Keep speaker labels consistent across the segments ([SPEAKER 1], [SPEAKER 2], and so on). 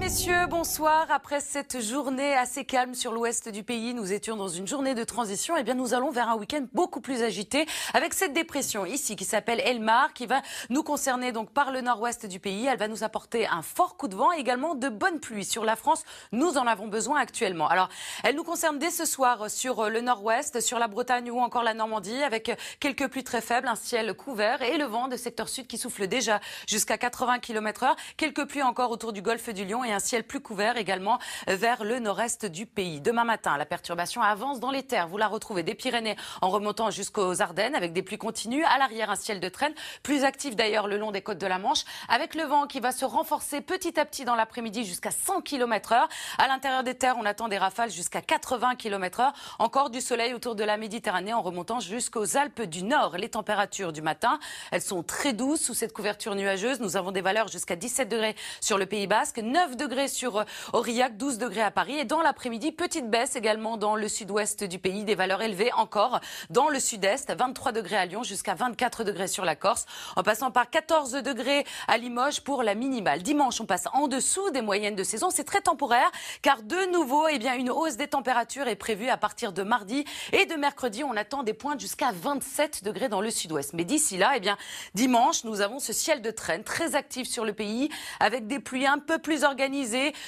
[SPEAKER 1] Messieurs, bonsoir. Après cette journée assez calme sur l'ouest du pays, nous étions dans une journée de transition. Et eh bien, nous allons vers un week-end beaucoup plus agité avec cette dépression ici qui s'appelle Elmar, qui va nous concerner donc par le nord-ouest du pays. Elle va nous apporter un fort coup de vent et également de bonnes pluies sur la France. Nous en avons besoin actuellement. Alors, elle nous concerne dès ce soir sur le nord-ouest, sur la Bretagne ou encore la Normandie, avec quelques pluies très faibles, un ciel couvert et le vent de secteur sud qui souffle déjà jusqu'à 80 km heure. Quelques pluies encore autour du golfe du Lion et un ciel plus couvert également euh, vers le nord-est du pays. Demain matin, la perturbation avance dans les terres. Vous la retrouvez des Pyrénées en remontant jusqu'aux Ardennes avec des pluies continues. À l'arrière, un ciel de traîne, plus actif d'ailleurs le long des côtes de la Manche, avec le vent qui va se renforcer petit à petit dans l'après-midi jusqu'à 100 km h À l'intérieur des terres, on attend des rafales jusqu'à 80 km h Encore du soleil autour de la Méditerranée en remontant jusqu'aux Alpes du Nord. Les températures du matin, elles sont très douces sous cette couverture nuageuse. Nous avons des valeurs jusqu'à 17 degrés sur le Pays Basque, 9 degrés sur euh, Aurillac, 12 degrés à Paris. Et dans l'après-midi, petite baisse également dans le sud-ouest du pays, des valeurs élevées encore dans le sud-est, 23 degrés à Lyon jusqu'à 24 degrés sur la Corse, en passant par 14 degrés à Limoges pour la minimale. Dimanche, on passe en dessous des moyennes de saison. C'est très temporaire car de nouveau, eh bien, une hausse des températures est prévue à partir de mardi et de mercredi. On attend des pointes jusqu'à 27 degrés dans le sud-ouest. Mais d'ici là, eh bien, dimanche, nous avons ce ciel de traîne très actif sur le pays avec des pluies un peu plus organisées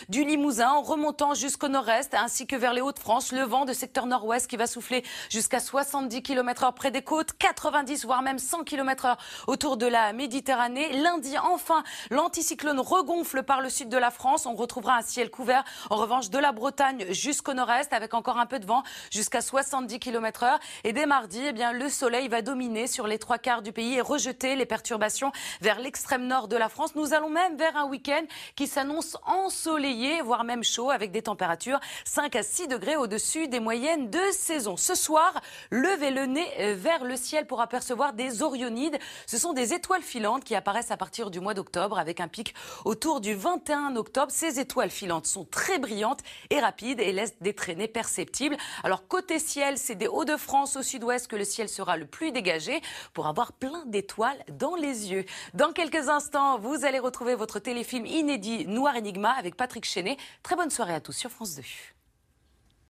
[SPEAKER 1] du Limousin en remontant jusqu'au nord-est ainsi que vers les Hauts-de-France. Le vent de secteur nord-ouest qui va souffler jusqu'à 70 km/h près des côtes, 90 voire même 100 km/h autour de la Méditerranée. Lundi, enfin, l'anticyclone regonfle par le sud de la France. On retrouvera un ciel couvert en revanche de la Bretagne jusqu'au nord-est avec encore un peu de vent jusqu'à 70 km/h. Et dès mardi, eh bien, le soleil va dominer sur les trois quarts du pays et rejeter les perturbations vers l'extrême nord de la France. Nous allons même vers un week-end qui s'annonce ensoleillé, voire même chaud, avec des températures 5 à 6 degrés au-dessus des moyennes de saison. Ce soir, levez le nez euh, vers le ciel pour apercevoir des Orionides. Ce sont des étoiles filantes qui apparaissent à partir du mois d'octobre avec un pic autour du 21 octobre. Ces étoiles filantes sont très brillantes et rapides et laissent des traînées perceptibles. Alors côté ciel, c'est des Hauts-de-France au sud-ouest que le ciel sera le plus dégagé pour avoir plein d'étoiles dans les yeux. Dans quelques instants, vous allez retrouver votre téléfilm inédit Noir et avec Patrick Chenet. Très bonne soirée à tous sur France 2.